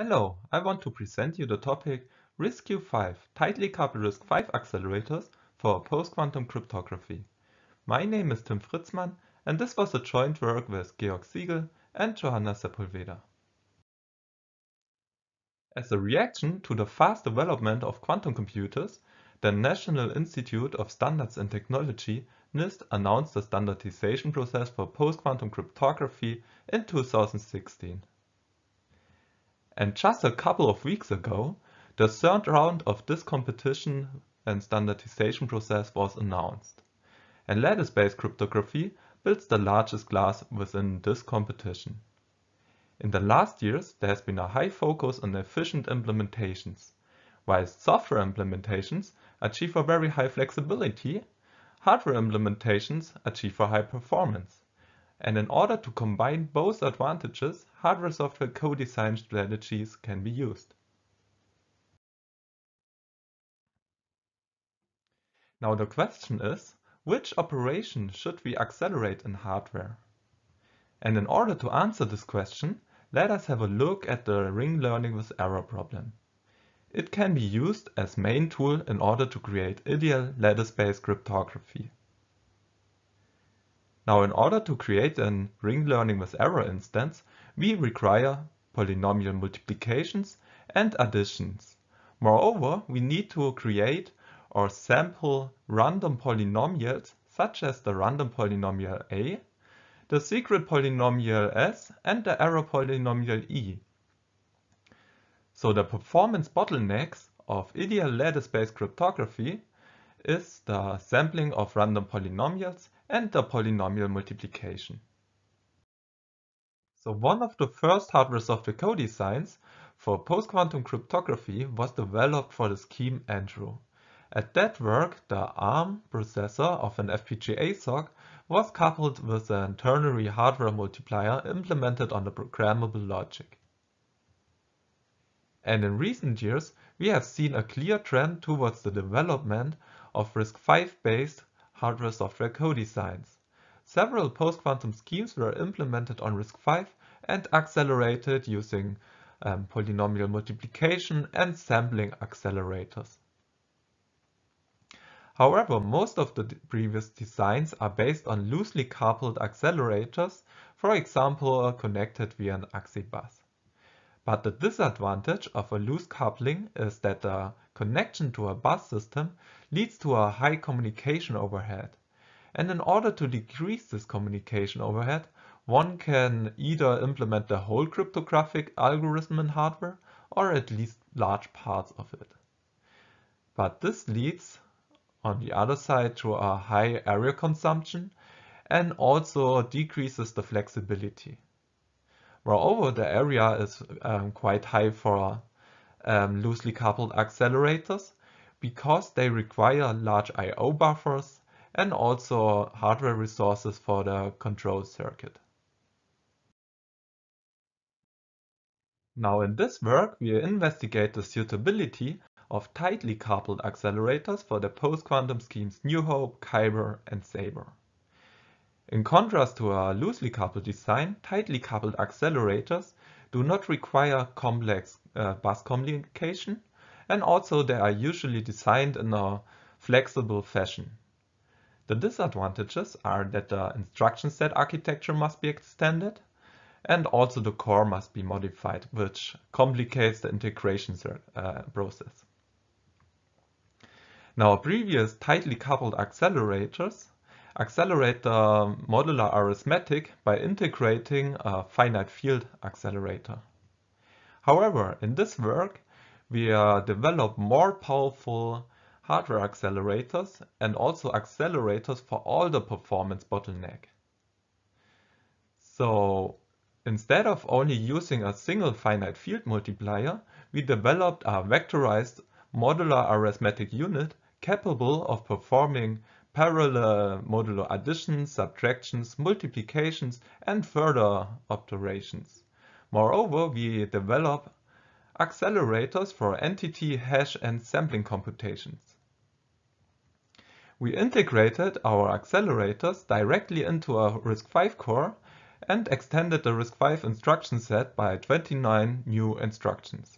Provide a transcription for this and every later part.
Hello, I want to present you the topic RISC-V, tightly coupled risc 5 accelerators for post-quantum cryptography. My name is Tim Fritzmann and this was a joint work with Georg Siegel and Johanna Sepulveda. As a reaction to the fast development of quantum computers, the National Institute of Standards and Technology NIST announced the standardization process for post-quantum cryptography in 2016. And just a couple of weeks ago, the third round of this competition and standardization process was announced. And lattice-based cryptography builds the largest class within this competition. In the last years, there has been a high focus on efficient implementations. While software implementations achieve a very high flexibility, hardware implementations achieve a high performance and in order to combine both advantages, hardware-software co-design strategies can be used. Now the question is, which operation should we accelerate in hardware? And in order to answer this question, let us have a look at the ring learning with error problem. It can be used as main tool in order to create ideal lattice-based cryptography. Now in order to create a ring learning with error instance, we require polynomial multiplications and additions. Moreover, we need to create or sample random polynomials such as the random polynomial a, the secret polynomial s and the error polynomial e. So the performance bottlenecks of ideal lattice-based cryptography is the sampling of random polynomials and the polynomial multiplication. So one of the first hardware software co-designs for post-quantum cryptography was developed for the scheme Andrew. At that work, the ARM processor of an FPGA SoC was coupled with an ternary hardware multiplier implemented on the programmable logic. And in recent years, we have seen a clear trend towards the development of RISC-V based hardware-software co-designs. Several post-quantum schemes were implemented on RISC-V and accelerated using um, polynomial multiplication and sampling accelerators. However, most of the previous designs are based on loosely coupled accelerators, for example connected via an AXI bus. But the disadvantage of a loose coupling is that the connection to a bus system leads to a high communication overhead. And in order to decrease this communication overhead, one can either implement the whole cryptographic algorithm in hardware or at least large parts of it. But this leads, on the other side, to a high area consumption and also decreases the flexibility. Moreover, the area is um, quite high for um, loosely coupled accelerators because they require large I.O. buffers and also hardware resources for the control circuit. Now in this work, we investigate the suitability of tightly coupled accelerators for the post-quantum schemes New Hope, Kyber and Sabre. In contrast to a loosely coupled design, tightly coupled accelerators do not require complex uh, bus communication, and also they are usually designed in a flexible fashion. The disadvantages are that the instruction set architecture must be extended, and also the core must be modified, which complicates the integration uh, process. Now, previous tightly coupled accelerators accelerate the modular arithmetic by integrating a finite field accelerator. However, in this work, we uh, develop more powerful hardware accelerators and also accelerators for all the performance bottleneck. So instead of only using a single finite field multiplier, we developed a vectorized modular arithmetic unit capable of performing parallel modular additions, subtractions, multiplications, and further operations. Moreover, we develop accelerators for entity, hash, and sampling computations. We integrated our accelerators directly into a RISC-V core and extended the RISC-V instruction set by 29 new instructions.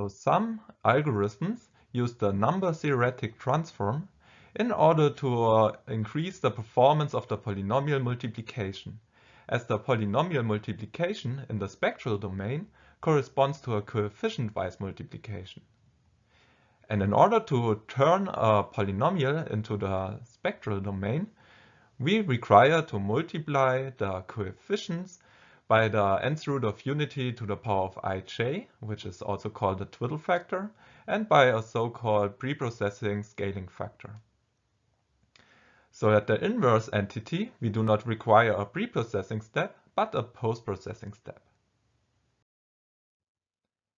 So some algorithms use the number theoretic transform in order to uh, increase the performance of the polynomial multiplication, as the polynomial multiplication in the spectral domain corresponds to a coefficient-wise multiplication. And in order to turn a polynomial into the spectral domain, we require to multiply the coefficients by the nth root of unity to the power of ij, which is also called the twiddle factor, and by a so-called preprocessing scaling factor. So at the inverse entity, we do not require a preprocessing step, but a post-processing step.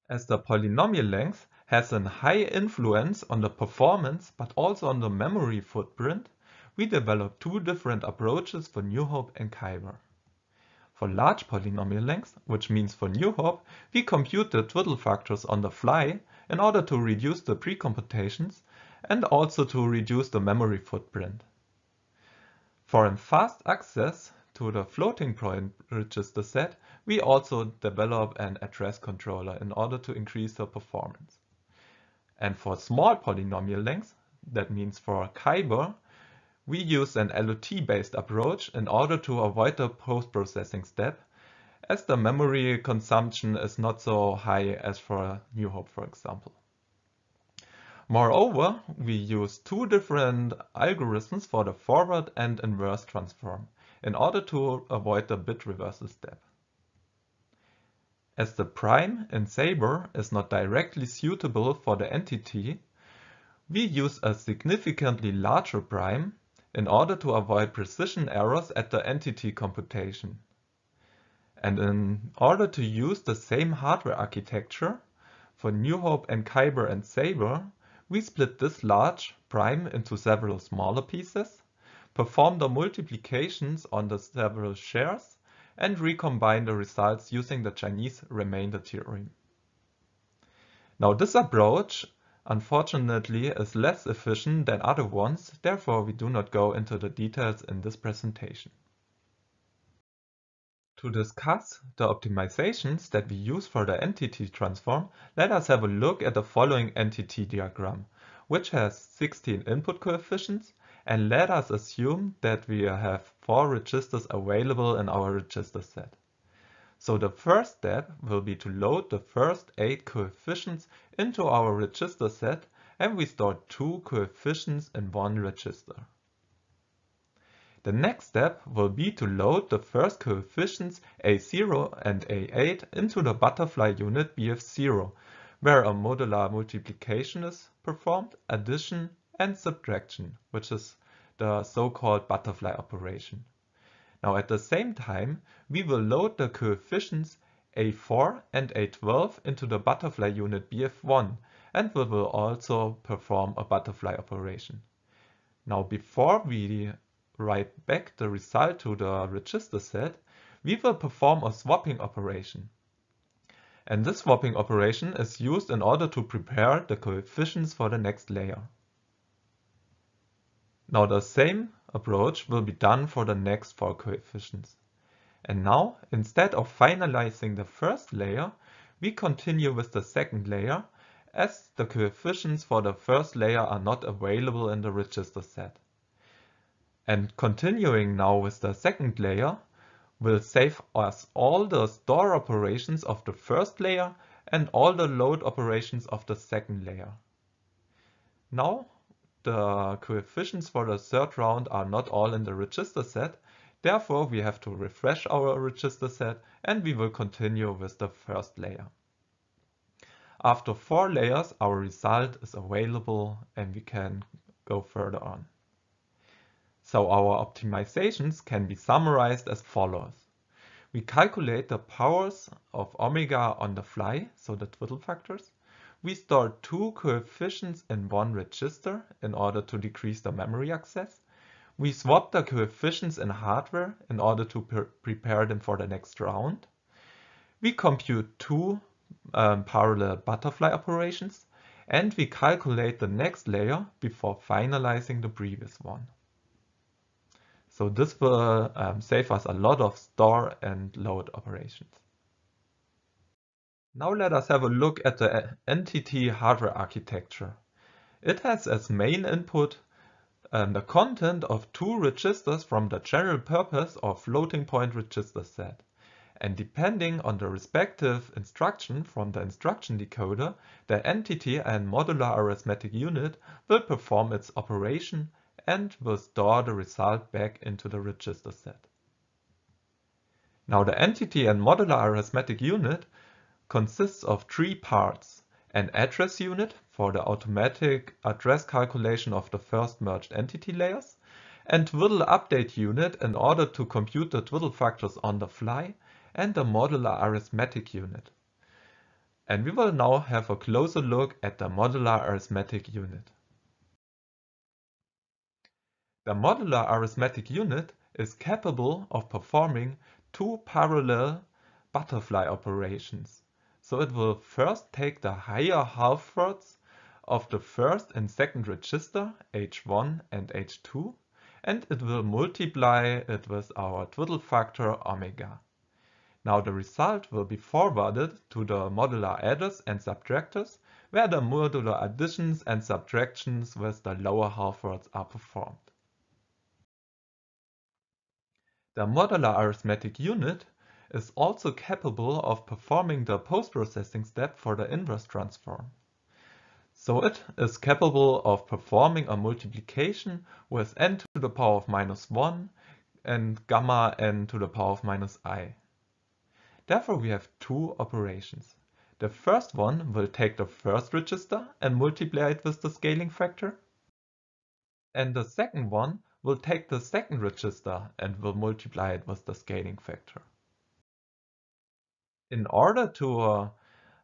As the polynomial length has a high influence on the performance, but also on the memory footprint, we developed two different approaches for New Hope and Kyber. For large polynomial lengths, which means for hop, we compute the twiddle factors on the fly in order to reduce the precomputations and also to reduce the memory footprint. For a fast access to the floating point register set, we also develop an address controller in order to increase the performance. And for small polynomial lengths, that means for Kyber, we use an LOT-based approach in order to avoid the post-processing step, as the memory consumption is not so high as for New Hope, for example. Moreover, we use two different algorithms for the forward and inverse transform in order to avoid the bit reversal step. As the prime in Sabre is not directly suitable for the entity, we use a significantly larger prime in order to avoid precision errors at the entity computation. And in order to use the same hardware architecture for New Hope and Kyber and Sabre, we split this large prime into several smaller pieces, perform the multiplications on the several shares, and recombine the results using the Chinese remainder theorem. Now this approach unfortunately is less efficient than other ones, therefore we do not go into the details in this presentation. To discuss the optimizations that we use for the entity transform, let us have a look at the following entity diagram, which has 16 input coefficients, and let us assume that we have four registers available in our register set. So the first step will be to load the first 8 coefficients into our register set and we store two coefficients in one register. The next step will be to load the first coefficients A0 and A8 into the butterfly unit BF0, where a modular multiplication is performed, addition and subtraction, which is the so-called butterfly operation. Now at the same time, we will load the coefficients A4 and A12 into the butterfly unit BF1 and we will also perform a butterfly operation. Now before we write back the result to the register set, we will perform a swapping operation. And this swapping operation is used in order to prepare the coefficients for the next layer. Now the same approach will be done for the next four coefficients. And now, instead of finalizing the first layer, we continue with the second layer, as the coefficients for the first layer are not available in the register set. And continuing now with the second layer will save us all the store operations of the first layer and all the load operations of the second layer. Now the coefficients for the third round are not all in the register set, therefore we have to refresh our register set and we will continue with the first layer. After four layers, our result is available and we can go further on. So our optimizations can be summarized as follows. We calculate the powers of omega on the fly, so the twiddle factors. We store two coefficients in one register in order to decrease the memory access. We swap the coefficients in hardware in order to pre prepare them for the next round. We compute two um, parallel butterfly operations and we calculate the next layer before finalizing the previous one. So this will um, save us a lot of store and load operations. Now let us have a look at the NTT hardware architecture. It has as main input uh, the content of two registers from the general purpose or floating point register set. And depending on the respective instruction from the instruction decoder, the entity and modular arithmetic unit will perform its operation and will store the result back into the register set. Now the entity and modular arithmetic unit consists of three parts, an address unit for the automatic address calculation of the first merged entity layers, and Twiddle update unit in order to compute the twiddle factors on the fly, and a modular arithmetic unit. And we will now have a closer look at the modular arithmetic unit. The modular arithmetic unit is capable of performing two parallel butterfly operations so it will first take the higher half-thirds of the first and second register h1 and h2 and it will multiply it with our twiddle factor omega. Now the result will be forwarded to the modular adders and subtractors where the modular additions and subtractions with the lower half-words are performed. The modular arithmetic unit is also capable of performing the post-processing step for the inverse transform. So it is capable of performing a multiplication with n to the power of minus 1 and gamma n to the power of minus i. Therefore we have two operations. The first one will take the first register and multiply it with the scaling factor. And the second one will take the second register and will multiply it with the scaling factor in order to uh,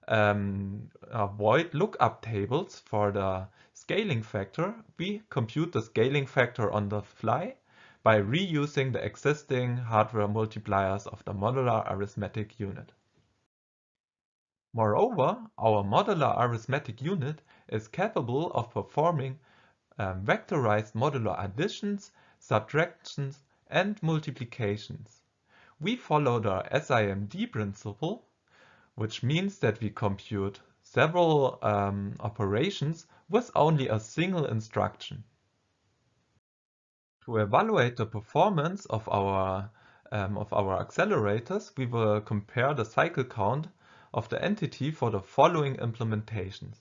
um, avoid lookup tables for the scaling factor, we compute the scaling factor on the fly by reusing the existing hardware multipliers of the modular arithmetic unit. Moreover, our modular arithmetic unit is capable of performing um, vectorized modular additions, subtractions, and multiplications we follow the SIMD principle, which means that we compute several um, operations with only a single instruction. To evaluate the performance of our, um, of our accelerators, we will compare the cycle count of the entity for the following implementations.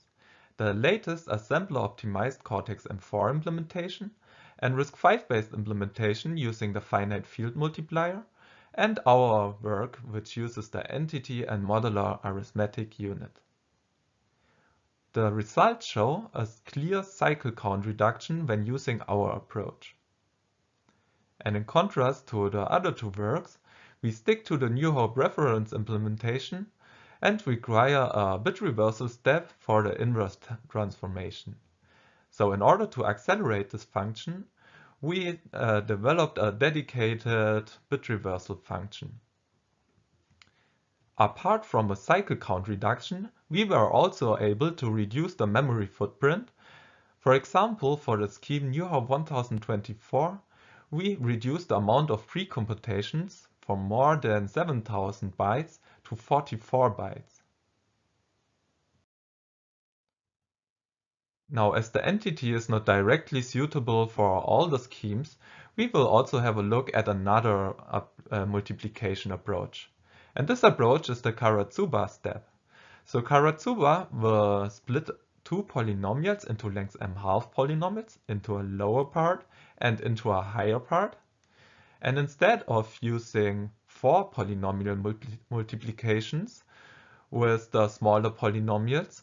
The latest assembler-optimized Cortex-M4 implementation and RISC-V based implementation using the finite field multiplier, and our work which uses the entity and modular arithmetic unit. The results show a clear cycle count reduction when using our approach. And in contrast to the other two works, we stick to the New Hope reference implementation and require a bit reversal step for the inverse transformation. So in order to accelerate this function, we uh, developed a dedicated bit reversal function. Apart from a cycle count reduction, we were also able to reduce the memory footprint. For example, for the scheme NewHop 1024, we reduced the amount of pre-computations from more than 7000 bytes to 44 bytes. Now, as the entity is not directly suitable for all the schemes, we will also have a look at another uh, uh, multiplication approach. And this approach is the Karatsuba step. So Karatsuba will split two polynomials into length m half polynomials into a lower part and into a higher part. And instead of using four polynomial multi multiplications with the smaller polynomials,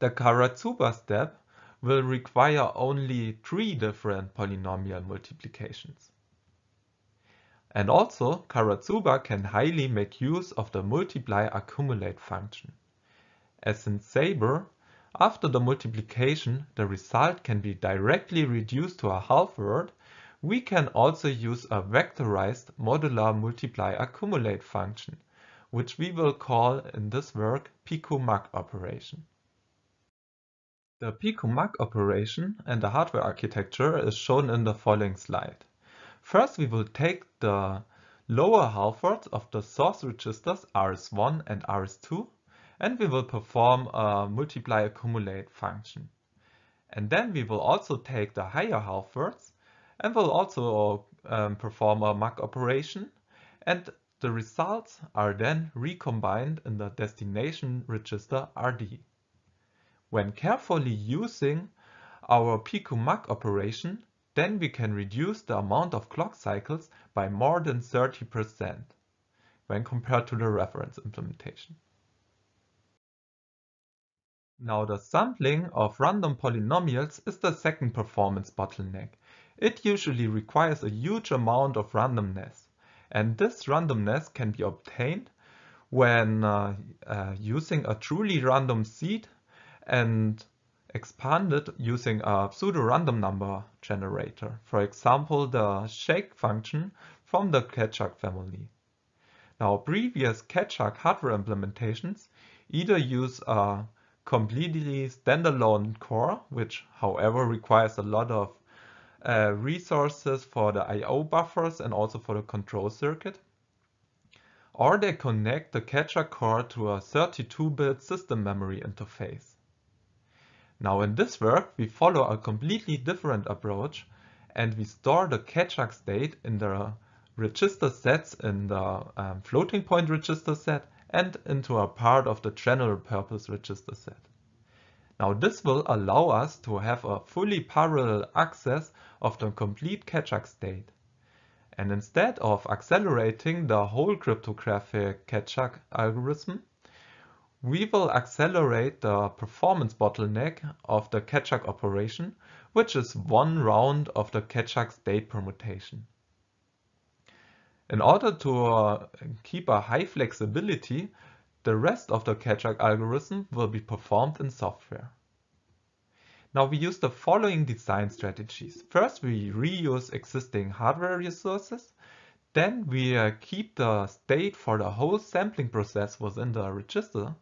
the Karatsuba step will require only three different polynomial multiplications. And also, Karatsuba can highly make use of the multiply-accumulate function. As in Sabre, after the multiplication, the result can be directly reduced to a half word. We can also use a vectorized modular multiply-accumulate function, which we will call in this work pico operation. The picumag operation and the hardware architecture is shown in the following slide. First, we will take the lower halfords of the source registers RS1 and RS2, and we will perform a multiply accumulate function. And then we will also take the higher halfords and will also um, perform a MAC operation and the results are then recombined in the destination register RD. When carefully using our picumag operation, then we can reduce the amount of clock cycles by more than 30% when compared to the reference implementation. Now the sampling of random polynomials is the second performance bottleneck. It usually requires a huge amount of randomness. And this randomness can be obtained when uh, uh, using a truly random seed and expanded using a pseudo-random number generator, for example the shake function from the CatChuck family. Now previous CatChuck hardware implementations either use a completely standalone core, which however requires a lot of uh, resources for the I.O. buffers and also for the control circuit, or they connect the CatChuck core to a 32-bit system memory interface. Now in this work, we follow a completely different approach and we store the ketchup state in the register sets in the um, floating point register set and into a part of the general purpose register set. Now this will allow us to have a fully parallel access of the complete Ketchak state. And instead of accelerating the whole cryptographic Ketchak algorithm, we will accelerate the performance bottleneck of the Ketchak operation, which is one round of the Ketchak state permutation. In order to uh, keep a high flexibility, the rest of the Ketchak algorithm will be performed in software. Now we use the following design strategies. First, we reuse existing hardware resources. Then we uh, keep the state for the whole sampling process within the register.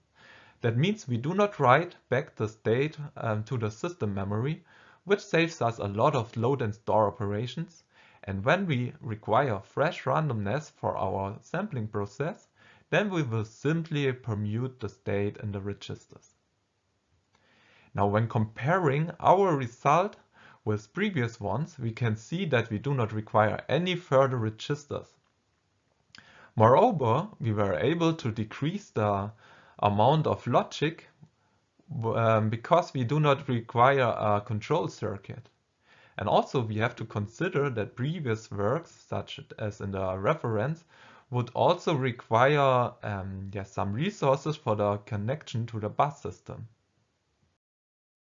That means we do not write back the state um, to the system memory, which saves us a lot of load and store operations. And when we require fresh randomness for our sampling process, then we will simply permute the state in the registers. Now when comparing our result with previous ones, we can see that we do not require any further registers. Moreover, we were able to decrease the amount of logic um, because we do not require a control circuit. And also we have to consider that previous works, such as in the reference, would also require um, yeah, some resources for the connection to the bus system.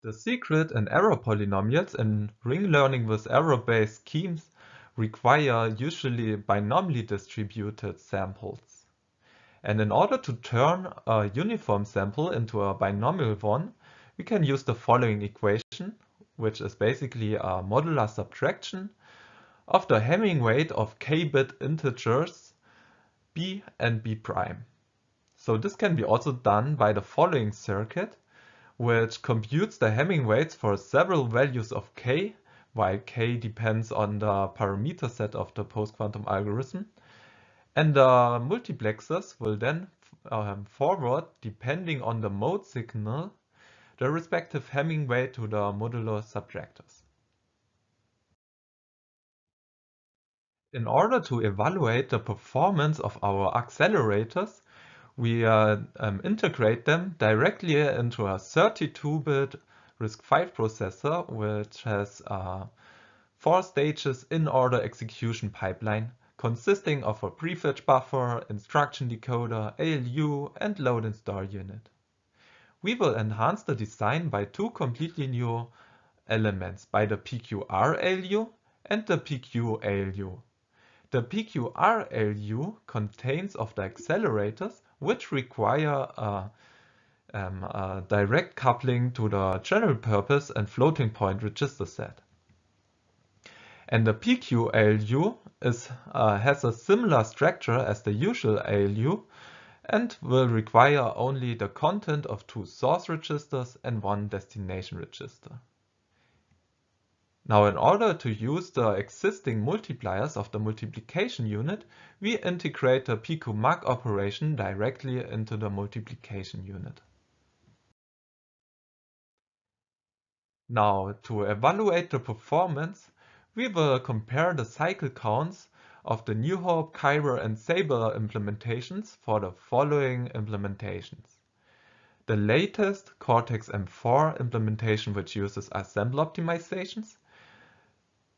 The secret and error polynomials in ring learning with error-based schemes require usually binomially distributed samples. And in order to turn a uniform sample into a binomial one, we can use the following equation, which is basically a modular subtraction of the Hamming weight of k-bit integers b and b prime. So this can be also done by the following circuit, which computes the Hamming weights for several values of k, while k depends on the parameter set of the post-quantum algorithm, and the multiplexers will then um, forward, depending on the mode signal, the respective Hamming weight to the modular subtractors. In order to evaluate the performance of our accelerators, we uh, um, integrate them directly into a 32-bit RISC-V processor, which has uh, four stages in order execution pipeline consisting of a prefetch buffer, instruction decoder, ALU, and load and store unit. We will enhance the design by two completely new elements, by the PQR ALU and the PQ ALU. The PQR ALU contains of the accelerators which require a, uh, um, a uh, direct coupling to the general purpose and floating point register set. And the PQ ALU is, uh, has a similar structure as the usual ALU and will require only the content of two source registers and one destination register. Now in order to use the existing multipliers of the multiplication unit, we integrate the pq operation directly into the multiplication unit. Now to evaluate the performance, we will compare the cycle counts of the New Hope, Kyber, and Sabre implementations for the following implementations. The latest Cortex-M4 implementation which uses assembly optimizations,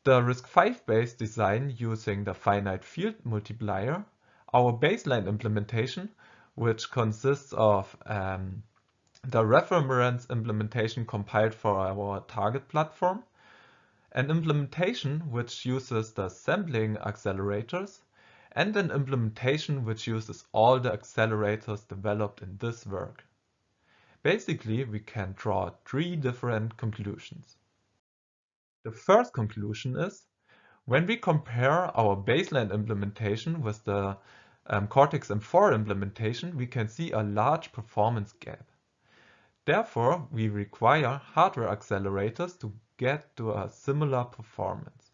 the RISC-V based design using the finite field multiplier, our baseline implementation which consists of um, the reference implementation compiled for our target platform, an implementation which uses the sampling accelerators, and an implementation which uses all the accelerators developed in this work. Basically, we can draw three different conclusions. The first conclusion is, when we compare our baseline implementation with the um, Cortex-M4 implementation, we can see a large performance gap. Therefore, we require hardware accelerators to get to a similar performance.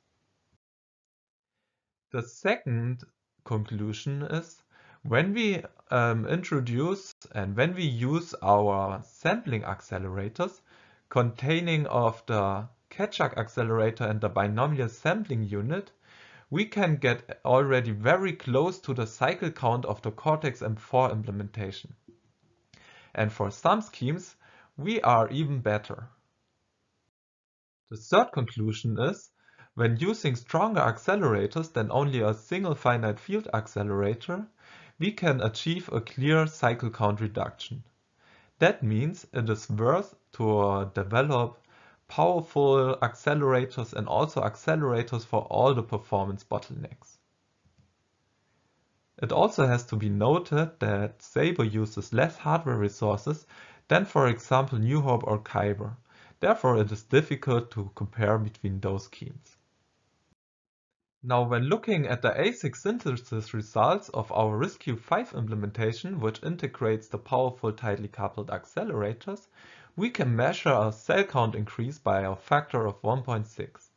The second conclusion is when we um, introduce and when we use our sampling accelerators containing of the Ketchak accelerator and the binomial sampling unit, we can get already very close to the cycle count of the Cortex-M4 implementation. And for some schemes, we are even better. The third conclusion is, when using stronger accelerators than only a single finite field accelerator, we can achieve a clear cycle count reduction. That means it is worth to develop powerful accelerators and also accelerators for all the performance bottlenecks. It also has to be noted that Sabre uses less hardware resources than for example New Hope or Kyber, Therefore, it is difficult to compare between those schemes. Now, when looking at the ASIC synthesis results of our RISC-V5 implementation, which integrates the powerful tightly coupled accelerators, we can measure a cell count increase by a factor of 1.6.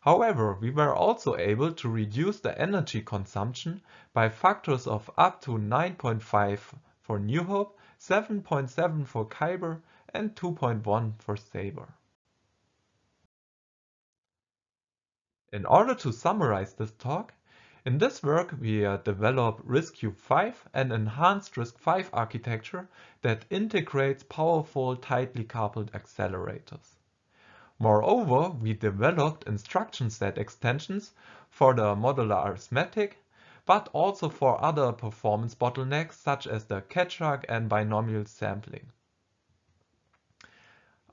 However, we were also able to reduce the energy consumption by factors of up to 9.5 for New Hope, 7.7 for Kyber, and 2.1 for Sabre. In order to summarize this talk, in this work we uh, develop RISC-V, an enhanced RISC-V architecture that integrates powerful tightly coupled accelerators. Moreover, we developed instruction set extensions for the modular arithmetic, but also for other performance bottlenecks such as the Ketchuk and binomial sampling.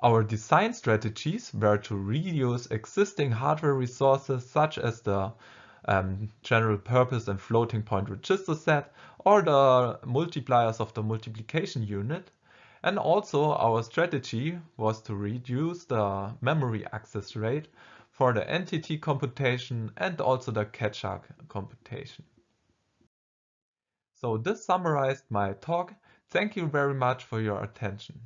Our design strategies were to reuse existing hardware resources such as the um, general purpose and floating point register set or the multipliers of the multiplication unit. And also our strategy was to reduce the memory access rate for the entity computation and also the catch-up computation. So this summarized my talk. Thank you very much for your attention.